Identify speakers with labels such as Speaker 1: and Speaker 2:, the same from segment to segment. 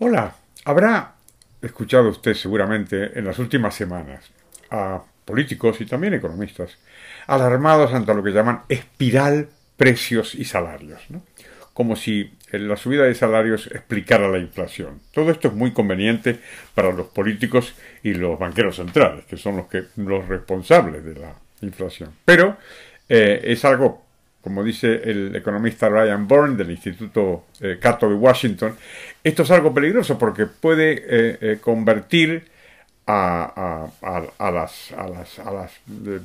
Speaker 1: Hola, habrá escuchado usted seguramente en las últimas semanas a políticos y también economistas alarmados ante lo que llaman espiral precios y salarios, como si eh, la subida de salarios explicara la inflación. Todo esto es muy conveniente para los políticos y los banqueros centrales, que son los, que, los responsables de la inflación. Pero eh, es algo como dice el economista Ryan Byrne del Instituto eh, Cato de Washington, esto es algo peligroso porque puede eh, eh, convertir a, las,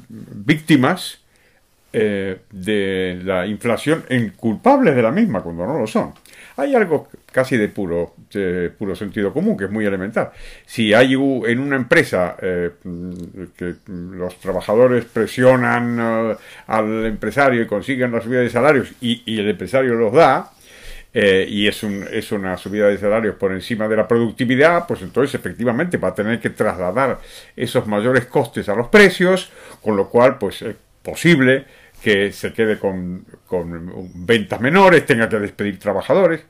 Speaker 1: víctimas eh, de la inflación en culpables de la misma cuando no lo son. Hay algo casi de puro, puro sentido común, que es muy elemental. Si hay en una empresa eh, mm, que los trabajadores presionan eh, al empresario y consiguen la subida de salarios y, el empresario los da, y es, es una subida de salarios por encima de la productividad, pues entonces efectivamente va a tener que trasladar esos mayores costes a los precios, con lo cual pues es posible que se quede con, ventas menores, tenga que despedir trabajadores.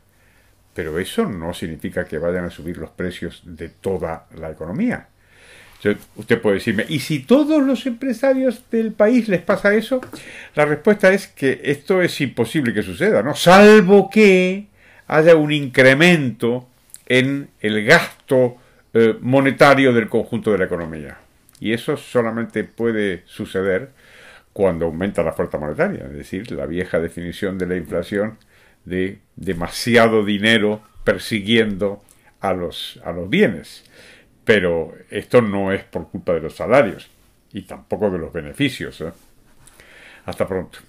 Speaker 1: Pero eso no significa que vayan a subir los precios de toda la economía. usted puede decirme, ¿y si todos los empresarios del país les pasa eso? La respuesta es que esto es imposible que suceda, ¿no? Salvo que haya un incremento en el gasto eh, monetario del conjunto de la economía. Y eso solamente puede suceder cuando aumenta la fuerza monetaria, es decir, la vieja definición de la inflación de demasiado dinero persiguiendo a los, a los bienes. Pero esto no es por culpa de los salarios y tampoco de los beneficios. ¿eh? Hasta pronto.